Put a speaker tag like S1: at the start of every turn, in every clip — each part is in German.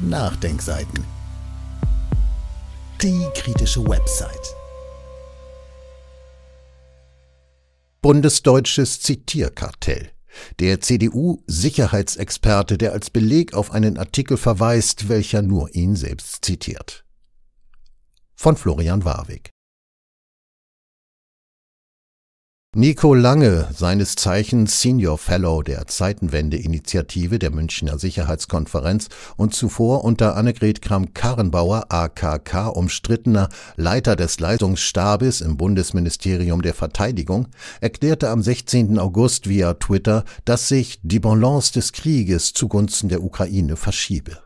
S1: Nachdenkseiten. Die kritische Website. Bundesdeutsches Zitierkartell. Der CDU-Sicherheitsexperte, der als Beleg auf einen Artikel verweist, welcher nur ihn selbst zitiert. Von Florian Warwick. Nico Lange, seines Zeichens Senior Fellow der Zeitenwende-Initiative der Münchner Sicherheitskonferenz und zuvor unter Annegret Kramp-Karrenbauer, AKK, umstrittener Leiter des Leitungsstabes im Bundesministerium der Verteidigung, erklärte am 16. August via Twitter, dass sich die Balance des Krieges zugunsten der Ukraine verschiebe.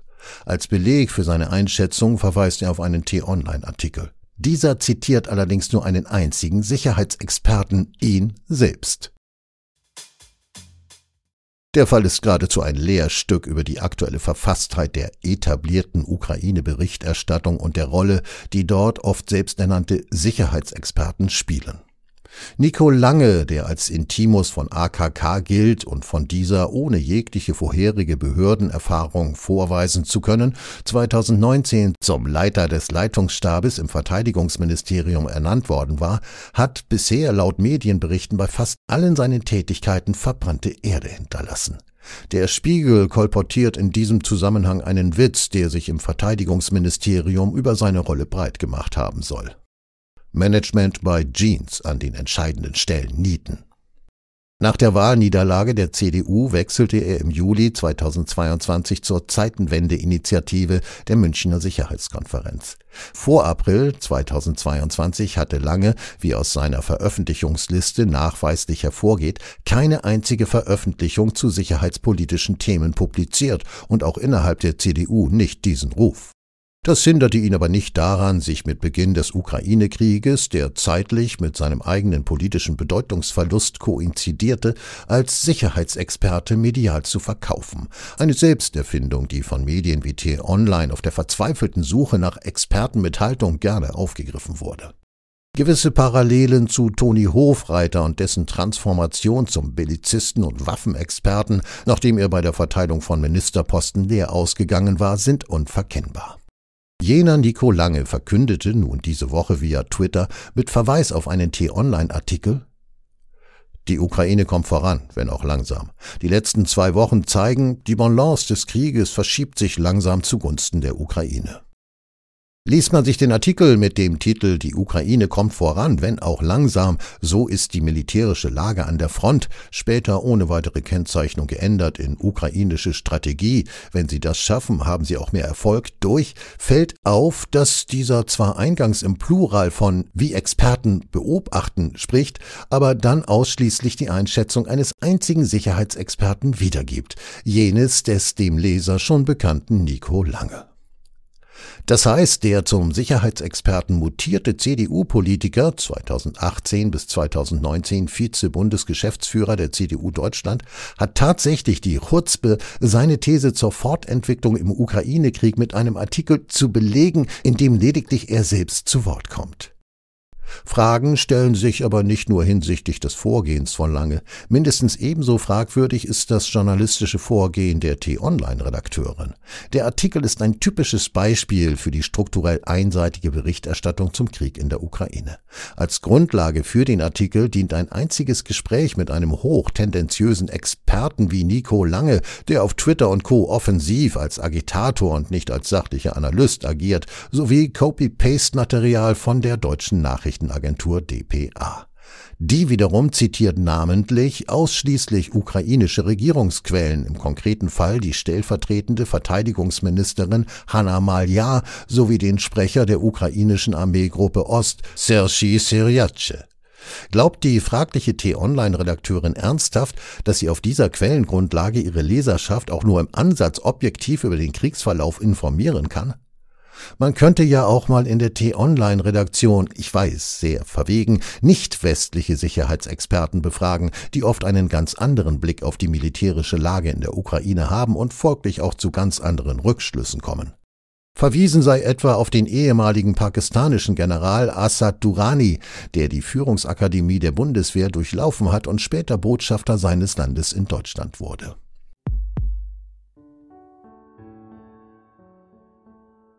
S1: Als Beleg für seine Einschätzung verweist er auf einen T-Online-Artikel. Dieser zitiert allerdings nur einen einzigen Sicherheitsexperten, ihn selbst. Der Fall ist geradezu ein Lehrstück über die aktuelle Verfasstheit der etablierten Ukraine-Berichterstattung und der Rolle, die dort oft selbsternannte Sicherheitsexperten spielen. Nico Lange, der als Intimus von AKK gilt und von dieser ohne jegliche vorherige Behördenerfahrung vorweisen zu können, 2019 zum Leiter des Leitungsstabes im Verteidigungsministerium ernannt worden war, hat bisher laut Medienberichten bei fast allen seinen Tätigkeiten verbrannte Erde hinterlassen. Der Spiegel kolportiert in diesem Zusammenhang einen Witz, der sich im Verteidigungsministerium über seine Rolle breit gemacht haben soll. Management bei Jeans an den entscheidenden Stellen nieten. Nach der Wahlniederlage der CDU wechselte er im Juli 2022 zur Zeitenwende-Initiative der Münchner Sicherheitskonferenz. Vor April 2022 hatte Lange, wie aus seiner Veröffentlichungsliste nachweislich hervorgeht, keine einzige Veröffentlichung zu sicherheitspolitischen Themen publiziert und auch innerhalb der CDU nicht diesen Ruf. Das hinderte ihn aber nicht daran, sich mit Beginn des Ukraine-Krieges, der zeitlich mit seinem eigenen politischen Bedeutungsverlust koinzidierte, als Sicherheitsexperte medial zu verkaufen. Eine Selbsterfindung, die von Medien wie T-Online auf der verzweifelten Suche nach Experten mit Haltung gerne aufgegriffen wurde. Gewisse Parallelen zu Toni Hofreiter und dessen Transformation zum Bellizisten und Waffenexperten, nachdem er bei der Verteilung von Ministerposten leer ausgegangen war, sind unverkennbar. Jener Nico Lange verkündete nun diese Woche via Twitter mit Verweis auf einen T-Online-Artikel, die Ukraine kommt voran, wenn auch langsam. Die letzten zwei Wochen zeigen, die Balance des Krieges verschiebt sich langsam zugunsten der Ukraine. Liest man sich den Artikel mit dem Titel Die Ukraine kommt voran, wenn auch langsam, so ist die militärische Lage an der Front, später ohne weitere Kennzeichnung geändert in ukrainische Strategie, wenn sie das schaffen, haben sie auch mehr Erfolg durch, fällt auf, dass dieser zwar eingangs im Plural von wie Experten beobachten spricht, aber dann ausschließlich die Einschätzung eines einzigen Sicherheitsexperten wiedergibt, jenes des dem Leser schon bekannten Nico Lange. Das heißt, der zum Sicherheitsexperten mutierte CDU-Politiker, 2018 bis 2019 Vize-Bundesgeschäftsführer der CDU Deutschland, hat tatsächlich die Chutzpe, seine These zur Fortentwicklung im Ukraine-Krieg mit einem Artikel zu belegen, in dem lediglich er selbst zu Wort kommt. Fragen stellen sich aber nicht nur hinsichtlich des Vorgehens von Lange. Mindestens ebenso fragwürdig ist das journalistische Vorgehen der T-Online-Redakteurin. Der Artikel ist ein typisches Beispiel für die strukturell einseitige Berichterstattung zum Krieg in der Ukraine. Als Grundlage für den Artikel dient ein einziges Gespräch mit einem hochtendenziösen Experten wie Nico Lange, der auf Twitter und Co. offensiv als Agitator und nicht als sachlicher Analyst agiert, sowie Copy-Paste-Material von der deutschen Nachricht Nachrichtenagentur dpa. Die wiederum zitiert namentlich ausschließlich ukrainische Regierungsquellen, im konkreten Fall die stellvertretende Verteidigungsministerin Hanna Malja sowie den Sprecher der ukrainischen Armeegruppe Ost, Sergei Serjatsche. Glaubt die fragliche T-Online-Redakteurin ernsthaft, dass sie auf dieser Quellengrundlage ihre Leserschaft auch nur im Ansatz objektiv über den Kriegsverlauf informieren kann? Man könnte ja auch mal in der T-Online-Redaktion, ich weiß, sehr verwegen, nicht westliche Sicherheitsexperten befragen, die oft einen ganz anderen Blick auf die militärische Lage in der Ukraine haben und folglich auch zu ganz anderen Rückschlüssen kommen. Verwiesen sei etwa auf den ehemaligen pakistanischen General Assad Durrani, der die Führungsakademie der Bundeswehr durchlaufen hat und später Botschafter seines Landes in Deutschland wurde.